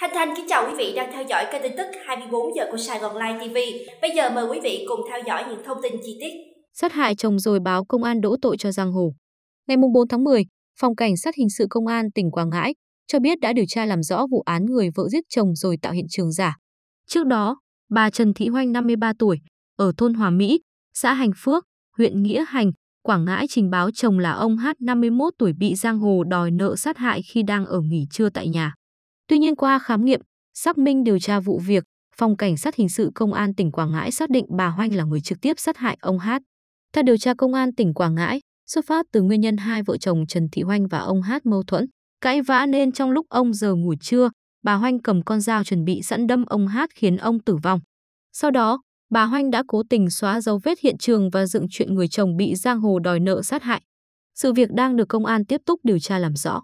Thanh Thanh kính chào quý vị đang theo dõi kênh tin tức 24 giờ của Sài Gòn Live TV. Bây giờ mời quý vị cùng theo dõi những thông tin chi tiết. Sát hại chồng rồi báo công an đỗ tội cho Giang Hồ. Ngày 4 tháng 10, Phòng Cảnh sát Hình sự Công an tỉnh Quảng Ngãi cho biết đã điều tra làm rõ vụ án người vợ giết chồng rồi tạo hiện trường giả. Trước đó, bà Trần Thị Hoanh 53 tuổi, ở thôn Hòa Mỹ, xã Hành Phước, huyện Nghĩa Hành, Quảng Ngãi trình báo chồng là ông H 51 tuổi bị Giang Hồ đòi nợ sát hại khi đang ở nghỉ trưa tại nhà. Tuy nhiên qua khám nghiệm, xác minh điều tra vụ việc, Phòng Cảnh sát Hình sự Công an tỉnh Quảng Ngãi xác định bà Hoanh là người trực tiếp sát hại ông Hát. Theo điều tra Công an tỉnh Quảng Ngãi, xuất phát từ nguyên nhân hai vợ chồng Trần Thị Hoanh và ông Hát mâu thuẫn, cãi vã nên trong lúc ông giờ ngủ trưa, bà Hoanh cầm con dao chuẩn bị sẵn đâm ông Hát khiến ông tử vong. Sau đó, bà Hoanh đã cố tình xóa dấu vết hiện trường và dựng chuyện người chồng bị giang hồ đòi nợ sát hại. Sự việc đang được công an tiếp tục điều tra làm rõ.